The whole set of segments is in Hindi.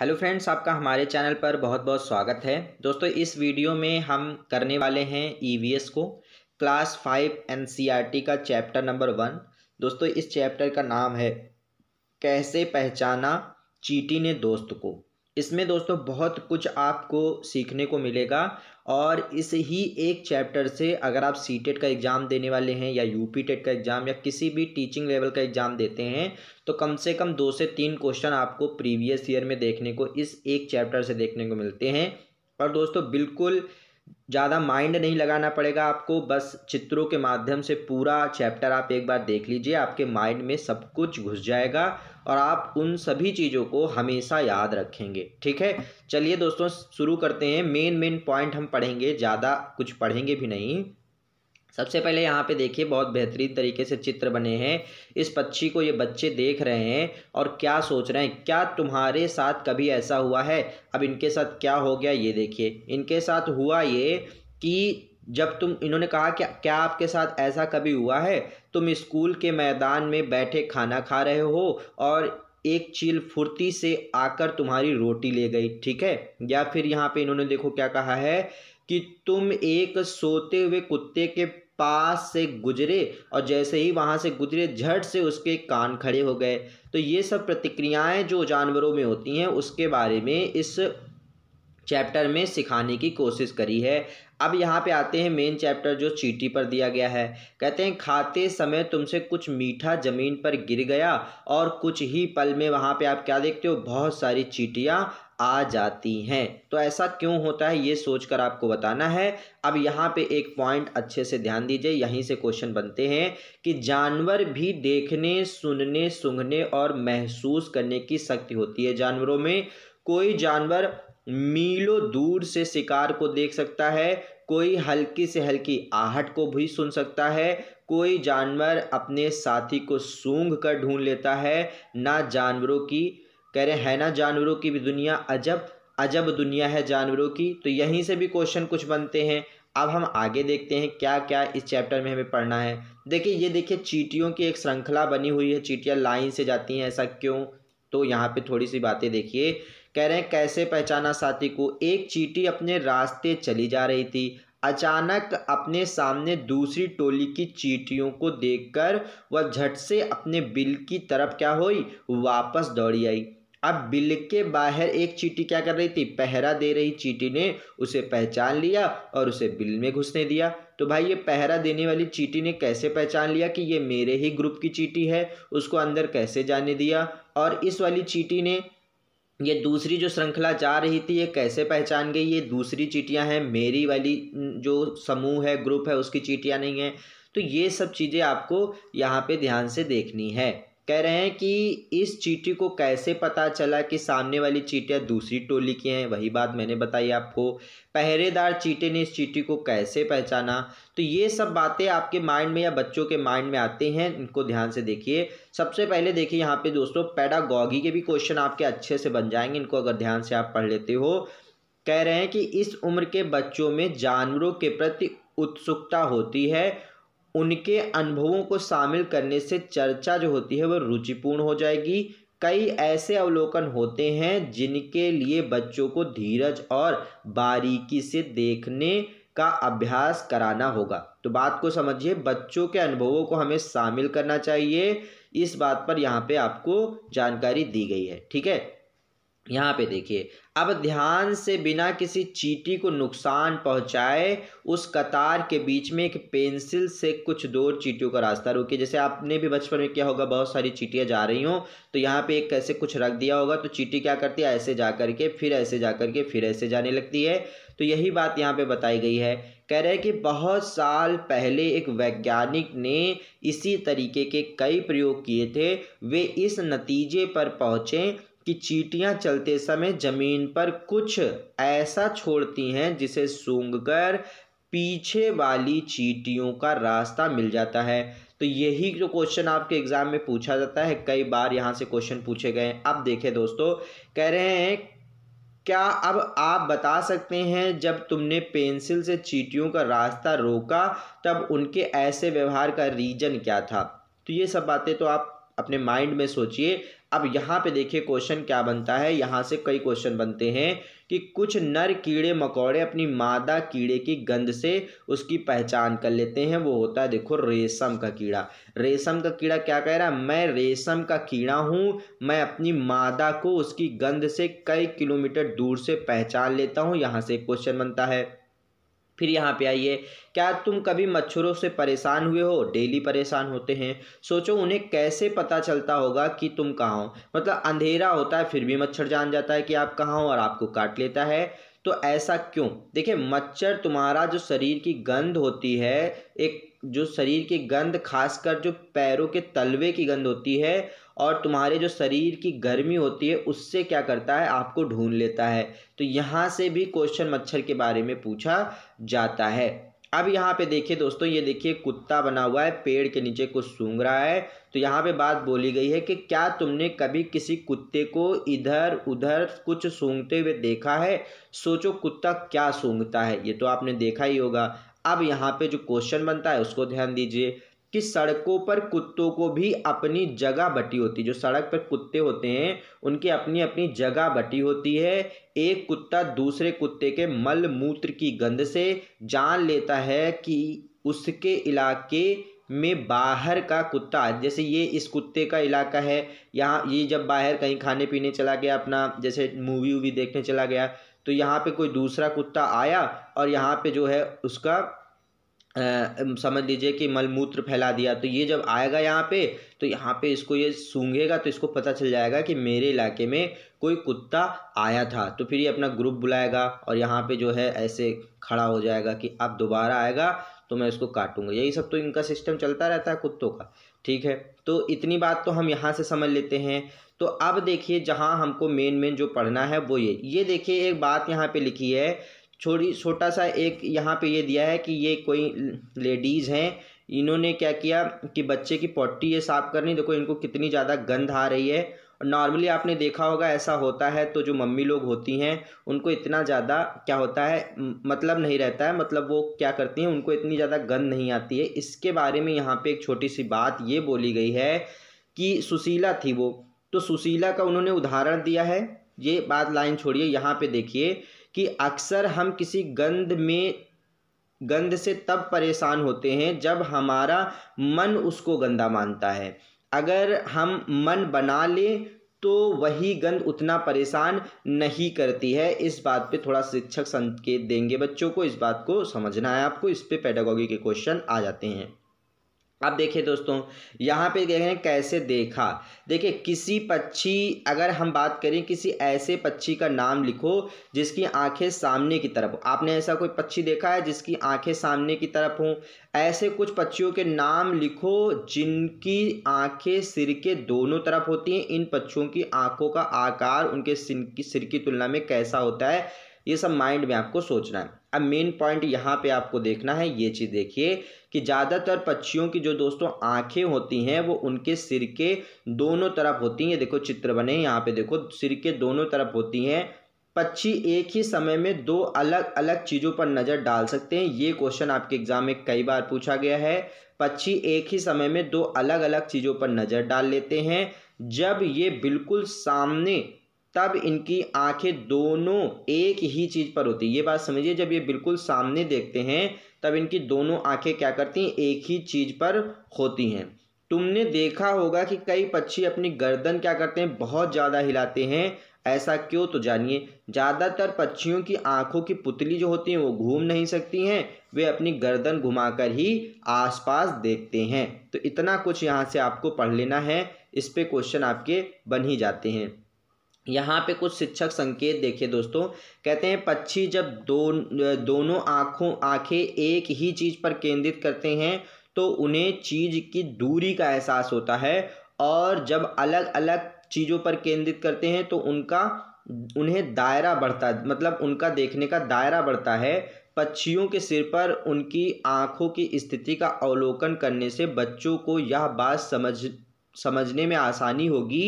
हेलो फ्रेंड्स आपका हमारे चैनल पर बहुत बहुत स्वागत है दोस्तों इस वीडियो में हम करने वाले हैं ईवीएस e को क्लास फाइव एनसीईआरटी e का चैप्टर नंबर वन दोस्तों इस चैप्टर का नाम है कैसे पहचाना चीटी ने दोस्त को इसमें दोस्तों बहुत कुछ आपको सीखने को मिलेगा और इस ही एक चैप्टर से अगर आप सी टेट e का एग्ज़ाम देने वाले हैं या यू पी टेट का एग्ज़ाम या किसी भी टीचिंग लेवल का एग्ज़ाम देते हैं तो कम से कम दो से तीन क्वेश्चन आपको प्रीवियस ईयर में देखने को इस एक चैप्टर से देखने को मिलते हैं और दोस्तों बिल्कुल ज़्यादा माइंड नहीं लगाना पड़ेगा आपको बस चित्रों के माध्यम से पूरा चैप्टर आप एक बार देख लीजिए आपके माइंड में सब कुछ घुस जाएगा और आप उन सभी चीज़ों को हमेशा याद रखेंगे ठीक है चलिए दोस्तों शुरू करते हैं मेन मेन पॉइंट हम पढ़ेंगे ज़्यादा कुछ पढ़ेंगे भी नहीं सबसे पहले यहाँ पे देखिए बहुत बेहतरीन तरीके से चित्र बने हैं इस पक्षी को ये बच्चे देख रहे हैं और क्या सोच रहे हैं क्या तुम्हारे साथ कभी ऐसा हुआ है अब इनके साथ क्या हो गया ये देखिए इनके साथ हुआ ये कि जब तुम इन्होंने कहा कि क्या आपके साथ ऐसा कभी हुआ है तुम स्कूल के मैदान में बैठे खाना खा रहे हो और एक चील फुर्ती से आकर तुम्हारी रोटी ले गई ठीक है या फिर यहाँ पे इन्होंने देखो क्या कहा है कि तुम एक सोते हुए कुत्ते के पास से गुजरे और जैसे ही वहाँ से गुजरे झट से उसके कान खड़े हो गए तो ये सब प्रतिक्रियाएं जो जानवरों में होती हैं उसके बारे में इस चैप्टर में सिखाने की कोशिश करी है अब यहाँ पे आते हैं मेन चैप्टर जो चीटी पर दिया गया है कहते हैं खाते समय तुमसे कुछ मीठा ज़मीन पर गिर गया और कुछ ही पल में वहाँ पे आप क्या देखते हो बहुत सारी चीटियाँ आ जाती हैं तो ऐसा क्यों होता है ये सोचकर आपको बताना है अब यहाँ पे एक पॉइंट अच्छे से ध्यान दीजिए यहीं से क्वेश्चन बनते हैं कि जानवर भी देखने सुनने सूंघने और महसूस करने की शक्ति होती है जानवरों में कोई जानवर मीलों दूर से शिकार को देख सकता है कोई हल्की से हल्की आहट को भी सुन सकता है कोई जानवर अपने साथी को सूंघ कर ढूंढ लेता है ना जानवरों की कह रहे हैं ना जानवरों की भी दुनिया अजब अजब दुनिया है जानवरों की तो यहीं से भी क्वेश्चन कुछ बनते हैं अब हम आगे देखते हैं क्या क्या इस चैप्टर में हमें पढ़ना है देखिए ये देखिए चीटियों की एक श्रृंखला बनी हुई है चीटियाँ लाइन से जाती हैं ऐसा क्यों तो यहाँ पे थोड़ी सी बातें देखिए कह रहे हैं कैसे पहचाना साथी को एक चीटी अपने रास्ते चली जा रही थी अचानक अपने सामने दूसरी टोली की चीटियों को देखकर वह झट से अपने बिल की तरफ क्या हुई वापस दौड़ी आई अब बिल के बाहर एक चीटी क्या कर रही थी पहरा दे रही चीटी ने उसे पहचान लिया और उसे बिल में घुसने दिया तो भाई ये पहरा देने वाली चीटी ने कैसे पहचान लिया कि ये मेरे ही ग्रुप की चीटी है उसको अंदर कैसे जाने दिया और इस वाली चीटी ने ये दूसरी जो श्रृंखला जा रही थी ये कैसे पहचान गई ये दूसरी चीटियाँ हैं मेरी वाली जो समूह है ग्रुप है उसकी चीटियाँ नहीं हैं तो ये सब चीज़ें आपको यहाँ पर ध्यान से देखनी है कह रहे हैं कि इस चीटी को कैसे पता चला कि सामने वाली चीटियाँ दूसरी टोली की हैं वही बात मैंने बताई आपको पहरेदार चीटे ने इस चीटी को कैसे पहचाना तो ये सब बातें आपके माइंड में या बच्चों के माइंड में आते हैं इनको ध्यान से देखिए सबसे पहले देखिए यहाँ पे दोस्तों पैडागॉगी के भी क्वेश्चन आपके अच्छे से बन जाएंगे इनको अगर ध्यान से आप पढ़ लेते हो कह रहे हैं कि इस उम्र के बच्चों में जानवरों के प्रति उत्सुकता होती है उनके अनुभवों को शामिल करने से चर्चा जो होती है वह रुचिपूर्ण हो जाएगी कई ऐसे अवलोकन होते हैं जिनके लिए बच्चों को धीरज और बारीकी से देखने का अभ्यास कराना होगा तो बात को समझिए बच्चों के अनुभवों को हमें शामिल करना चाहिए इस बात पर यहाँ पे आपको जानकारी दी गई है ठीक है यहाँ पे देखिए अब ध्यान से बिना किसी चीटी को नुकसान पहुँचाए उस कतार के बीच में एक पेंसिल से कुछ दो चीटियों का रास्ता रोकिए जैसे आपने भी बचपन में क्या होगा बहुत सारी चीटियाँ जा रही हों तो यहाँ पे एक कैसे कुछ रख दिया होगा तो चीटी क्या करती है ऐसे जा करके फिर ऐसे जा करके फिर ऐसे जाने लगती है तो यही बात यहाँ पर बताई गई है कह रहे हैं कि बहुत साल पहले एक वैज्ञानिक ने इसी तरीके के कई प्रयोग किए थे वे इस नतीजे पर पहुँचे कि चीटियाँ चलते समय ज़मीन पर कुछ ऐसा छोड़ती हैं जिसे सूंघकर पीछे वाली चीटियों का रास्ता मिल जाता है तो यही जो क्वेश्चन आपके एग्ज़ाम में पूछा जाता है कई बार यहाँ से क्वेश्चन पूछे गए हैं अब देखें दोस्तों कह रहे हैं क्या अब आप बता सकते हैं जब तुमने पेंसिल से चीटियों का रास्ता रोका तब उनके ऐसे व्यवहार का रीजन क्या था तो ये सब बातें तो आप अपने माइंड में सोचिए अब यहाँ पे देखिए क्वेश्चन क्या बनता है यहाँ से कई क्वेश्चन बनते हैं कि कुछ नर कीड़े मकोड़े अपनी मादा कीड़े की गंध से उसकी पहचान कर लेते हैं वो होता है देखो रेशम का कीड़ा रेशम का कीड़ा क्या कह रहा है मैं रेशम का कीड़ा हूँ मैं अपनी मादा को उसकी गंध से कई किलोमीटर दूर से पहचान लेता हूँ यहाँ से क्वेश्चन बनता है फिर यहाँ पे आइए क्या तुम कभी मच्छरों से परेशान हुए हो डेली परेशान होते हैं सोचो उन्हें कैसे पता चलता होगा कि तुम कहाँ हो मतलब अंधेरा होता है फिर भी मच्छर जान जाता है कि आप कहाँ हो और आपको काट लेता है तो ऐसा क्यों देखिए मच्छर तुम्हारा जो शरीर की गंध होती है एक जो शरीर की गंध खासकर जो पैरों के तलवे की गंध होती है और तुम्हारे जो शरीर की गर्मी होती है उससे क्या करता है आपको ढूंढ लेता है तो यहाँ से भी क्वेश्चन मच्छर के बारे में पूछा जाता है अब यहाँ पे देखिए दोस्तों ये देखिए कुत्ता बना हुआ है पेड़ के नीचे कुछ सूंघ रहा है तो यहाँ पे बात बोली गई है कि क्या तुमने कभी किसी कुत्ते को इधर उधर कुछ सूंघते हुए देखा है सोचो कुत्ता क्या सूंघता है ये तो आपने देखा ही होगा अब यहाँ पे जो क्वेश्चन बनता है उसको ध्यान दीजिए कि सड़कों पर कुत्तों को भी अपनी जगह बटी होती है जो सड़क पर कुत्ते होते हैं उनकी अपनी अपनी जगह बटी होती है एक कुत्ता दूसरे कुत्ते के मल मूत्र की गंध से जान लेता है कि उसके इलाके में बाहर का कुत्ता जैसे ये इस कुत्ते का इलाका है यहाँ ये जब बाहर कहीं खाने पीने चला गया अपना जैसे मूवी वूवी देखने चला गया तो यहाँ पे कोई दूसरा कुत्ता आया और यहाँ पे जो है उसका समझ लीजिए कि मलमूत्र फैला दिया तो ये जब आएगा यहाँ पे तो यहाँ पे इसको ये सूंघेगा तो इसको पता चल जाएगा कि मेरे इलाके में कोई कुत्ता आया था तो फिर ये अपना ग्रुप बुलाएगा और यहाँ पे जो है ऐसे खड़ा हो जाएगा कि अब दोबारा आएगा तो मैं इसको काटूंगा यही सब तो इनका सिस्टम चलता रहता है कुत्तों का ठीक है तो इतनी बात तो हम यहाँ से समझ लेते हैं तो अब देखिए जहाँ हमको मेन मेन जो पढ़ना है वो ये ये देखिए एक बात यहाँ पे लिखी है छोड़ी छोटा सा एक यहाँ पे ये दिया है कि ये कोई लेडीज़ हैं इन्होंने क्या किया कि बच्चे की पॉट्टी ये साफ़ करनी देखो इनको कितनी ज़्यादा गंध आ रही है और नॉर्मली आपने देखा होगा ऐसा होता है तो जो मम्मी लोग होती हैं उनको इतना ज़्यादा क्या होता है मतलब नहीं रहता है मतलब वो क्या करती हैं उनको इतनी ज़्यादा गंध नहीं आती है इसके बारे में यहाँ पे एक छोटी सी बात ये बोली गई है कि सुशीला थी वो तो सुशीला का उन्होंने उदाहरण दिया है ये बात लाइन छोड़िए यहाँ पे देखिए कि अक्सर हम किसी गंध में गंध से तब परेशान होते हैं जब हमारा मन उसको गंदा मानता है अगर हम मन बना लें तो वही गंध उतना परेशान नहीं करती है इस बात पे थोड़ा शिक्षक संकेत देंगे बच्चों को इस बात को समझना है आपको इस पे पैडागॉजी के क्वेश्चन आ जाते हैं अब देखिए दोस्तों यहाँ पे देखें कैसे देखा देखिए किसी पक्षी अगर हम बात करें किसी ऐसे पक्षी का नाम लिखो जिसकी आंखें सामने की तरफ आपने ऐसा कोई पक्षी देखा है जिसकी आंखें सामने की तरफ हो ऐसे कुछ पक्षियों के नाम लिखो जिनकी आंखें सिर के दोनों तरफ होती हैं इन पक्षियों की आंखों का आकार उनके सिर की तुलना में कैसा होता है ये सब माइंड में आपको सोचना है अब मेन पॉइंट यहाँ पे आपको देखना है ये चीज़ देखिए कि ज़्यादातर पक्षियों की जो दोस्तों आँखें होती हैं वो उनके सिर के दोनों तरफ होती हैं देखो चित्र बने यहाँ पे देखो सिर के दोनों तरफ होती हैं पक्षी एक ही समय में दो अलग अलग चीज़ों पर नज़र डाल सकते हैं ये क्वेश्चन आपके एग्ज़ाम में कई बार पूछा गया है पक्षी एक ही समय में दो अलग अलग चीज़ों पर नज़र डाल लेते हैं जब ये बिल्कुल सामने तब इनकी आंखें दोनों एक ही चीज़ पर होती है ये बात समझिए जब ये बिल्कुल सामने देखते हैं तब इनकी दोनों आंखें क्या करती हैं एक ही चीज़ पर होती हैं तुमने देखा होगा कि कई पक्षी अपनी गर्दन क्या करते हैं बहुत ज़्यादा हिलाते हैं ऐसा क्यों तो जानिए ज़्यादातर पक्षियों की आंखों की पुतली जो होती हैं वो घूम नहीं सकती हैं वे अपनी गर्दन घुमाकर ही आसपास देखते हैं तो इतना कुछ यहाँ से आपको पढ़ लेना है इस पर क्वेश्चन आपके बन ही जाते हैं यहाँ पे कुछ शिक्षक संकेत देखे दोस्तों कहते हैं पक्षी जब दो दोनों आँखों आँखें एक ही चीज़ पर केंद्रित करते हैं तो उन्हें चीज़ की दूरी का एहसास होता है और जब अलग अलग चीज़ों पर केंद्रित करते हैं तो उनका उन्हें दायरा बढ़ता मतलब उनका देखने का दायरा बढ़ता है पक्षियों के सिर पर उनकी आँखों की स्थिति का अवलोकन करने से बच्चों को यह बात समझ समझने में आसानी होगी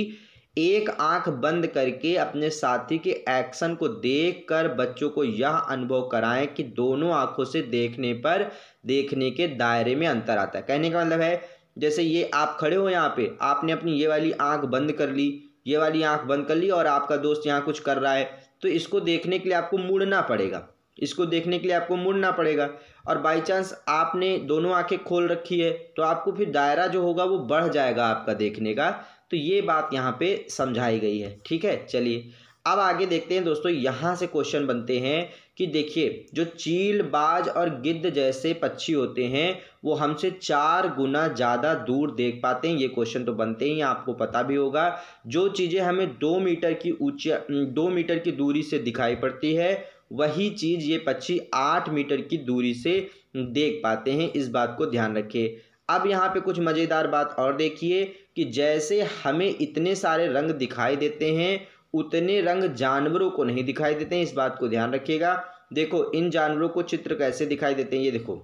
एक आंख बंद करके अपने साथी के एक्शन को देखकर बच्चों को यह अनुभव कराएं कि दोनों आंखों से देखने पर देखने के दायरे में अंतर आता है कहने का मतलब है जैसे ये आप खड़े हो यहाँ पे आपने अपनी ये वाली आंख बंद कर ली ये वाली आंख बंद कर ली और आपका दोस्त यहाँ कुछ कर रहा है तो इसको देखने के लिए आपको मुड़ना पड़ेगा इसको देखने के लिए आपको मुड़ना पड़ेगा और बाई चांस आपने दोनों आंखें खोल रखी है तो आपको फिर दायरा जो होगा वो बढ़ जाएगा आपका देखने का तो ये बात यहाँ पे समझाई गई है ठीक है चलिए अब आगे देखते हैं दोस्तों यहाँ से क्वेश्चन बनते हैं कि देखिए जो चील बाज और गिद्ध जैसे पक्षी होते हैं वो हमसे चार गुना ज़्यादा दूर देख पाते हैं ये क्वेश्चन तो बनते ही आपको पता भी होगा जो चीज़ें हमें दो मीटर की ऊंचा दो मीटर की दूरी से दिखाई पड़ती है वही चीज़ ये पक्षी आठ मीटर की दूरी से देख पाते हैं इस बात को ध्यान रखिए अब यहाँ पे कुछ मज़ेदार बात और देखिए कि जैसे हमें इतने सारे रंग दिखाई देते हैं उतने रंग जानवरों को नहीं दिखाई देते हैं इस बात को ध्यान रखिएगा देखो इन जानवरों को चित्र कैसे दिखाई देते हैं ये देखो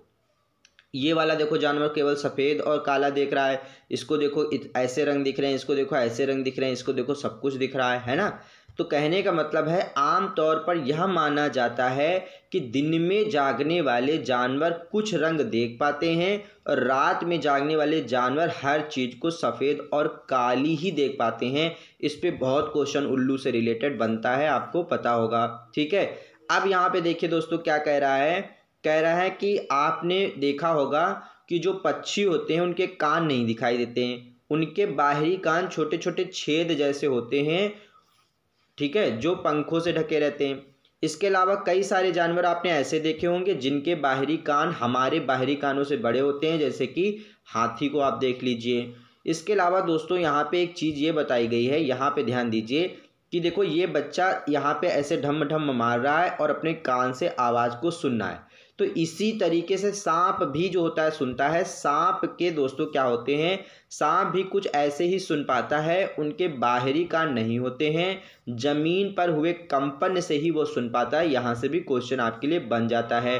ये वाला देखो जानवर केवल सफ़ेद और काला देख रहा है इसको देखो ऐसे रंग दिख रहे हैं इसको देखो ऐसे रंग दिख रहे हैं इसको देखो सब कुछ दिख रहा है है ना तो कहने का मतलब है आम तौर पर यह माना जाता है कि दिन में जागने वाले जानवर कुछ रंग देख पाते हैं और रात में जागने वाले जानवर हर चीज़ को सफ़ेद और काली ही देख पाते हैं इस पर बहुत क्वेश्चन उल्लू से रिलेटेड बनता है आपको पता होगा ठीक है अब यहाँ पे देखिए दोस्तों क्या कह रहा है कह रहा है कि आपने देखा होगा कि जो पक्षी होते हैं उनके कान नहीं दिखाई देते हैं उनके बाहरी कान छोटे छोटे छेद जैसे होते हैं ठीक है जो पंखों से ढके रहते हैं इसके अलावा कई सारे जानवर आपने ऐसे देखे होंगे जिनके बाहरी कान हमारे बाहरी कानों से बड़े होते हैं जैसे कि हाथी को आप देख लीजिए इसके अलावा दोस्तों यहाँ पे एक चीज़ ये बताई गई है यहाँ पे ध्यान दीजिए कि देखो ये बच्चा यहाँ पे ऐसे ढम ढम मार रहा है और अपने कान से आवाज़ को सुनना है तो इसी तरीके से सांप भी जो होता है सुनता है सांप के दोस्तों क्या होते हैं सांप भी कुछ ऐसे ही सुन पाता है उनके बाहरी कान नहीं होते हैं ज़मीन पर हुए कंपन से ही वो सुन पाता है यहाँ से भी क्वेश्चन आपके लिए बन जाता है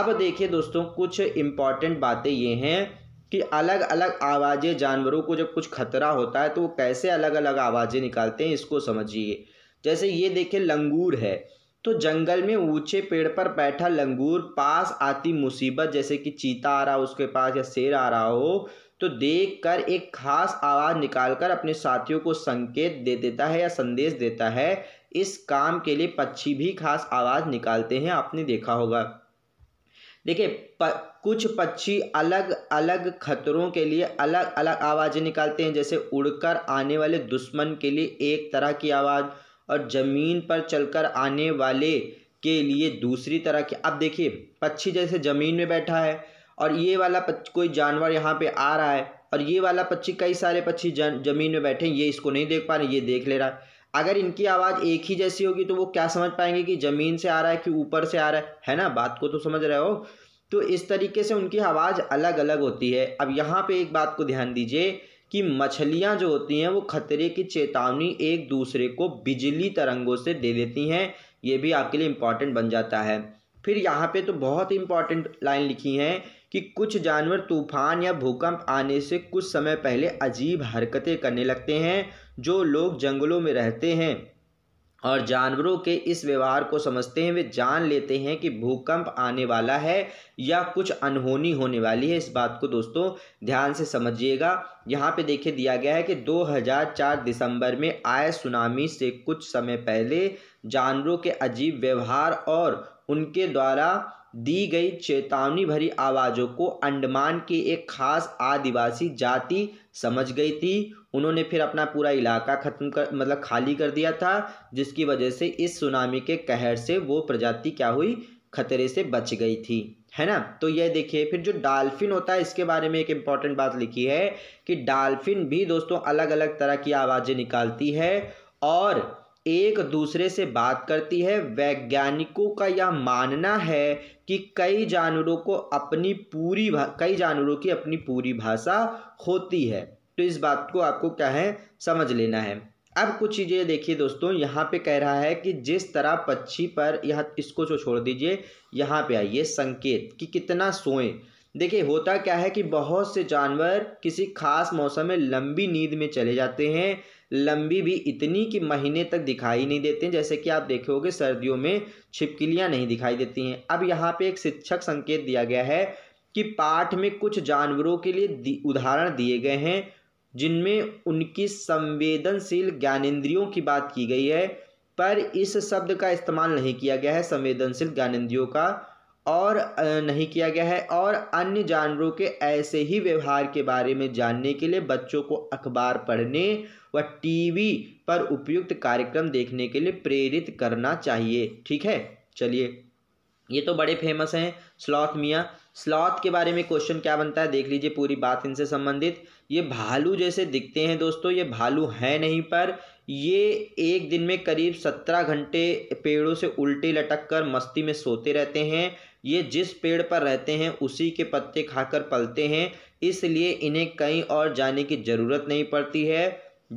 अब देखिए दोस्तों कुछ इम्पॉर्टेंट बातें ये हैं कि अलग अलग आवाज़ें जानवरों को जब कुछ खतरा होता है तो वो कैसे अलग अलग आवाज़ें निकालते हैं इसको समझिए जैसे ये देखिए लंगूर है तो जंगल में ऊंचे पेड़ पर बैठा लंगूर पास आती मुसीबत जैसे कि चीता आ रहा हो उसके पास या शेर आ रहा हो तो देख कर एक खास आवाज़ निकालकर अपने साथियों को संकेत दे देता है या संदेश देता है इस काम के लिए पक्षी भी खास आवाज़ निकालते हैं आपने देखा होगा देखिए कुछ पक्षी अलग अलग खतरों के लिए अलग अलग आवाज़ें निकालते हैं जैसे उड़कर आने वाले दुश्मन के लिए एक तरह की आवाज़ और ज़मीन पर चलकर आने वाले के लिए दूसरी तरह के अब देखिए पक्षी जैसे ज़मीन में बैठा है और ये वाला कोई जानवर यहाँ पे आ रहा है और ये वाला पक्षी कई सारे पक्षी ज़मीन में बैठे हैं ये इसको नहीं देख पा रहे ये देख ले रहा है अगर इनकी आवाज़ एक ही जैसी होगी तो वो क्या समझ पाएंगे कि ज़मीन से आ रहा है कि ऊपर से आ रहा है है ना बात को तो समझ रहे हो तो इस तरीके से उनकी आवाज़ अलग अलग होती है अब यहाँ पे एक बात को ध्यान दीजिए कि मछलियाँ जो होती हैं वो खतरे की चेतावनी एक दूसरे को बिजली तरंगों से दे देती हैं ये भी आपके लिए इम्पॉर्टेंट बन जाता है फिर यहाँ पे तो बहुत इम्पॉर्टेंट लाइन लिखी है कि कुछ जानवर तूफान या भूकंप आने से कुछ समय पहले अजीब हरकतें करने लगते हैं जो लोग जंगलों में रहते हैं और जानवरों के इस व्यवहार को समझते हैं वे जान लेते हैं कि भूकंप आने वाला है या कुछ अनहोनी होने वाली है इस बात को दोस्तों ध्यान से समझिएगा यहाँ पे देखिए दिया गया है कि 2004 दिसंबर में आए सुनामी से कुछ समय पहले जानवरों के अजीब व्यवहार और उनके द्वारा दी गई चेतावनी भरी आवाज़ों को अंडमान की एक खास आदिवासी जाति समझ गई थी उन्होंने फिर अपना पूरा इलाका ख़त्म कर मतलब खाली कर दिया था जिसकी वजह से इस सुनामी के कहर से वो प्रजाति क्या हुई खतरे से बच गई थी है ना तो यह देखिए फिर जो डाल्फिन होता है इसके बारे में एक इम्पॉर्टेंट बात लिखी है कि डाल्फिन भी दोस्तों अलग अलग तरह की आवाज़ें निकालती है और एक दूसरे से बात करती है वैज्ञानिकों का यह मानना है कि कई जानवरों को अपनी पूरी कई जानवरों की अपनी पूरी भाषा होती है तो इस बात को आपको क्या है समझ लेना है अब कुछ चीज़ें देखिए दोस्तों यहाँ पे कह रहा है कि जिस तरह पक्षी पर यह इसको जो छोड़ दीजिए यहाँ पे आइए संकेत कि कितना सोएं देखिए होता क्या है कि बहुत से जानवर किसी खास मौसम में लंबी नींद में चले जाते हैं लंबी भी इतनी कि महीने तक दिखाई नहीं देते हैं जैसे कि आप देखोगे सर्दियों में छिपकलियाँ नहीं दिखाई देती हैं अब यहाँ पे एक शिक्षक संकेत दिया गया है कि पाठ में कुछ जानवरों के लिए उदाहरण दिए गए हैं जिनमें उनकी संवेदनशील ज्ञानेन्द्रियों की बात की गई है पर इस शब्द का इस्तेमाल नहीं किया गया है संवेदनशील ज्ञानेन्द्रियों का और नहीं किया गया है और अन्य जानवरों के ऐसे ही व्यवहार के बारे में जानने के लिए बच्चों को अखबार पढ़ने व टीवी पर उपयुक्त कार्यक्रम देखने के लिए प्रेरित करना चाहिए ठीक है चलिए ये तो बड़े फेमस हैं स्लॉथ मियाँ स्लॉथ के बारे में क्वेश्चन क्या बनता है देख लीजिए पूरी बात इनसे संबंधित ये भालू जैसे दिखते हैं दोस्तों ये भालू है नहीं पर ये एक दिन में करीब सत्रह घंटे पेड़ों से उल्टे लटक कर मस्ती में सोते रहते हैं ये जिस पेड़ पर रहते हैं उसी के पत्ते खाकर पलते हैं इसलिए इन्हें कहीं और जाने की ज़रूरत नहीं पड़ती है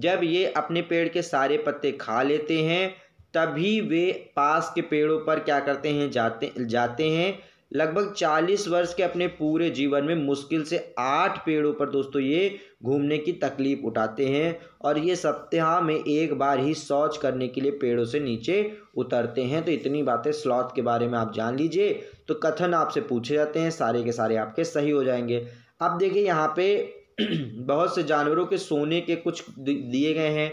जब ये अपने पेड़ के सारे पत्ते खा लेते हैं तभी वे पास के पेड़ों पर क्या करते हैं जाते जाते हैं लगभग 40 वर्ष के अपने पूरे जीवन में मुश्किल से आठ पेड़ों पर दोस्तों ये घूमने की तकलीफ उठाते हैं और ये सप्ताह में एक बार ही शौच करने के लिए पेड़ों से नीचे उतरते हैं तो इतनी बातें स्लॉथ के बारे में आप जान लीजिए तो कथन आपसे पूछे जाते हैं सारे के सारे आपके सही हो जाएंगे अब देखिए यहाँ पे बहुत से जानवरों के सोने के कुछ दिए गए हैं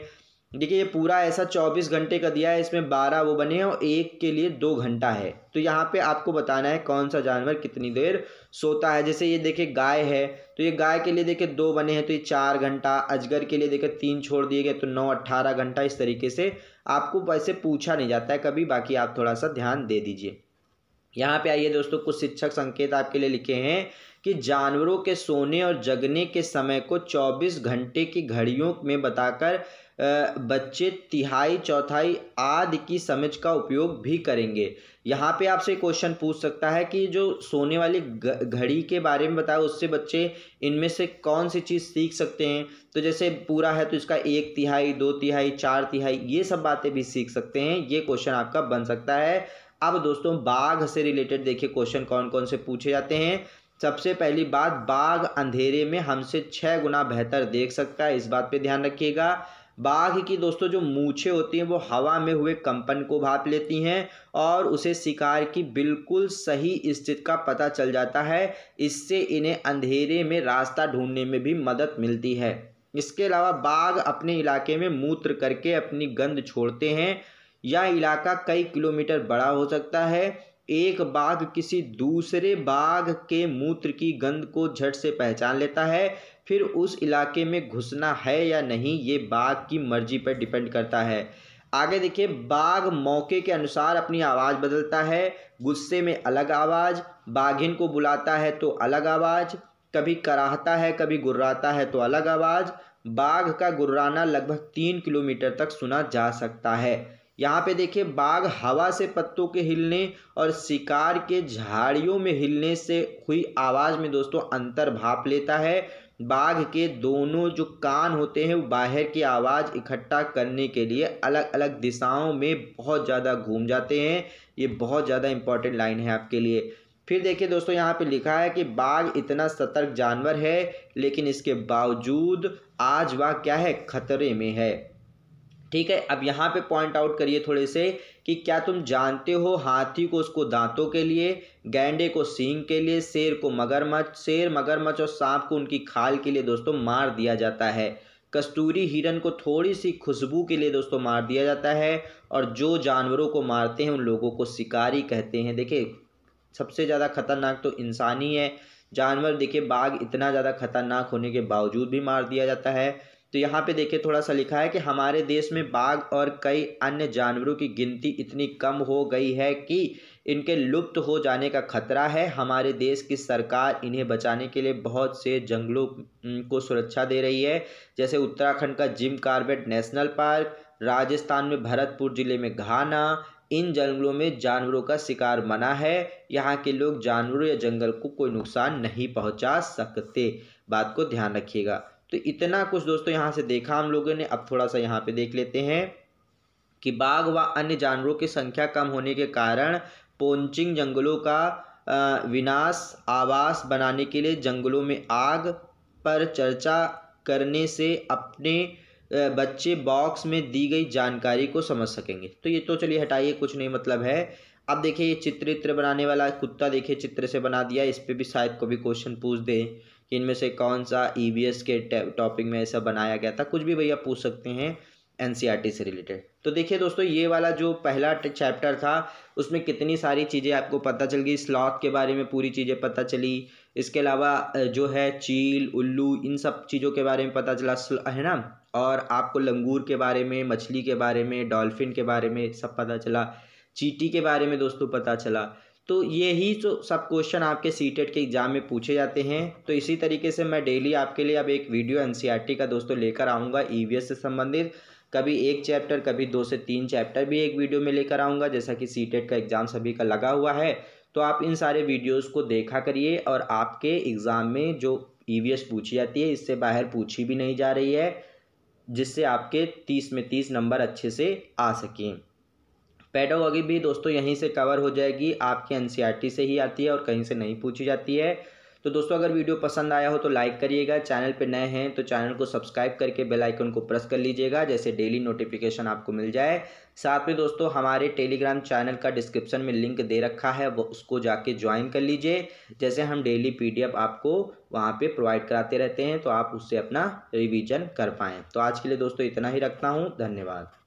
देखिए ये पूरा ऐसा चौबीस घंटे का दिया है इसमें बारह वो बने हैं और एक के लिए दो घंटा है तो यहाँ पे आपको बताना है कौन सा जानवर कितनी देर सोता है जैसे ये देखिए गाय है तो ये गाय के लिए देखिए दो बने हैं तो ये चार घंटा अजगर के लिए देखिए तीन छोड़ दिए गए तो नौ अट्ठारह घंटा इस तरीके से आपको वैसे पूछा नहीं जाता है कभी बाकी आप थोड़ा सा ध्यान दे दीजिए यहाँ पे आइए दोस्तों कुछ शिक्षक संकेत आपके लिए लिखे हैं कि जानवरों के सोने और जगने के समय को 24 घंटे की घड़ियों में बताकर बच्चे तिहाई चौथाई आदि की समझ का उपयोग भी करेंगे यहाँ पे आपसे क्वेश्चन पूछ सकता है कि जो सोने वाली घड़ी के बारे में बताओ उससे बच्चे इनमें से कौन सी चीज़ सीख सकते हैं तो जैसे पूरा है तो इसका एक तिहाई दो तिहाई चार तिहाई ये सब बातें भी सीख सकते हैं ये क्वेश्चन आपका बन सकता है अब दोस्तों बाघ से रिलेटेड देखिए क्वेश्चन कौन कौन से पूछे जाते हैं सबसे पहली बात बाघ अंधेरे में हमसे छः गुना बेहतर देख सकता है इस बात पे ध्यान रखिएगा बाघ की दोस्तों जो मूछें होती हैं वो हवा में हुए कंपन को भाप लेती हैं और उसे शिकार की बिल्कुल सही स्थिति का पता चल जाता है इससे इन्हें अंधेरे में रास्ता ढूंढने में भी मदद मिलती है इसके अलावा बाघ अपने इलाके में मूत्र करके अपनी गंध छोड़ते हैं यह इलाका कई किलोमीटर बड़ा हो सकता है एक बाघ किसी दूसरे बाघ के मूत्र की गंध को झट से पहचान लेता है फिर उस इलाके में घुसना है या नहीं ये बाघ की मर्जी पर डिपेंड करता है आगे देखिए बाघ मौके के अनुसार अपनी आवाज़ बदलता है गुस्से में अलग आवाज़ बाघिन को बुलाता है तो अलग आवाज़ कभी कराहता है कभी गुर्राता है तो अलग आवाज़ बाघ का गुर्राना लगभग तीन किलोमीटर तक सुना जा सकता है यहाँ पे देखिए बाघ हवा से पत्तों के हिलने और शिकार के झाड़ियों में हिलने से हुई आवाज़ में दोस्तों अंतर भाप लेता है बाघ के दोनों जो कान होते हैं वो बाहर की आवाज़ इकट्ठा करने के लिए अलग अलग दिशाओं में बहुत ज़्यादा घूम जाते हैं ये बहुत ज़्यादा इंपॉर्टेंट लाइन है आपके लिए फिर देखिए दोस्तों यहाँ पे लिखा है कि बाघ इतना सतर्क जानवर है लेकिन इसके बावजूद आज वह क्या है खतरे में है ठीक है अब यहाँ पे पॉइंट आउट करिए थोड़े से कि क्या तुम जानते हो हाथी को उसको दांतों के लिए गैंडे को सींग के लिए शेर को मगरमच्छ शेर मगरमच्छ और सांप को उनकी खाल के लिए दोस्तों मार दिया जाता है कस्तूरी हिरन को थोड़ी सी खुशबू के लिए दोस्तों मार दिया जाता है और जो जानवरों को मारते हैं उन लोगों को शिकारी कहते हैं देखिए सबसे ज़्यादा खतरनाक तो इंसान ही है जानवर देखिए बाघ इतना ज़्यादा खतरनाक होने के बावजूद भी मार दिया जाता है तो यहाँ पे देखिए थोड़ा सा लिखा है कि हमारे देश में बाघ और कई अन्य जानवरों की गिनती इतनी कम हो गई है कि इनके लुप्त हो जाने का खतरा है हमारे देश की सरकार इन्हें बचाने के लिए बहुत से जंगलों को सुरक्षा दे रही है जैसे उत्तराखंड का Jim Corbett national park Rajasthan में भरतपुर ज़िले में घाना इन जंगलों में जानवरों का शिकार मना है यहाँ के लोग जानवरों या जंगल को कोई नुकसान नहीं पहुँचा सकते बात को ध्यान रखिएगा तो इतना कुछ दोस्तों यहाँ से देखा हम लोगों ने अब थोड़ा सा यहाँ पे देख लेते हैं कि बाघ व अन्य जानवरों की संख्या कम होने के कारण पोंचिंग जंगलों का विनाश आवास बनाने के लिए जंगलों में आग पर चर्चा करने से अपने बच्चे बॉक्स में दी गई जानकारी को समझ सकेंगे तो ये तो चलिए हटाइए कुछ नहीं मतलब है अब देखिए ये चित्र इत्र बनाने वाला कुत्ता देखिए चित्र से बना दिया इस पर भी शायद को भी क्वेश्चन पूछ दे कि इनमें से कौन सा ई e के टॉपिक में ऐसा बनाया गया था कुछ भी भैया पूछ सकते हैं एन e से रिलेटेड तो देखिए दोस्तों ये वाला जो पहला चैप्टर था उसमें कितनी सारी चीज़ें आपको पता चल गई स्लॉथ के बारे में पूरी चीज़ें पता चली इसके अलावा जो है चील उल्लू इन सब चीज़ों के बारे में पता चला है ना और आपको लंगूर के बारे में मछली के बारे में डॉल्फिन के बारे में सब पता चला चीटी के बारे में दोस्तों पता चला तो यही जो सब क्वेश्चन आपके सी टेट e के एग्ज़ाम में पूछे जाते हैं तो इसी तरीके से मैं डेली आपके लिए अब एक वीडियो एन e का दोस्तों लेकर आऊँगा ई e से संबंधित कभी एक चैप्टर कभी दो से तीन चैप्टर भी एक वीडियो में लेकर आऊँगा जैसा कि सी टेट का एग्ज़ाम सभी का लगा हुआ है तो आप इन सारे वीडियोज़ को देखा करिए और आपके एग्ज़ाम में जो ई पूछी जाती है इससे बाहर पूछी भी नहीं जा रही है जिससे आपके तीस में तीस नंबर अच्छे से आ सकें पेडोगी भी दोस्तों यहीं से कवर हो जाएगी आपके एन e से ही आती है और कहीं से नहीं पूछी जाती है तो दोस्तों अगर वीडियो पसंद आया हो तो लाइक करिएगा चैनल पर नए हैं तो चैनल को सब्सक्राइब करके बेल आइकन को प्रेस कर लीजिएगा जैसे डेली नोटिफिकेशन आपको मिल जाए साथ में दोस्तों हमारे टेलीग्राम चैनल का डिस्क्रिप्शन में लिंक दे रखा है वो उसको जाके ज्वाइन कर लीजिए जैसे हम डेली पी आपको वहाँ पर प्रोवाइड कराते रहते हैं तो आप उससे अपना रिविजन कर पाएँ तो आज के लिए दोस्तों इतना ही रखता हूँ धन्यवाद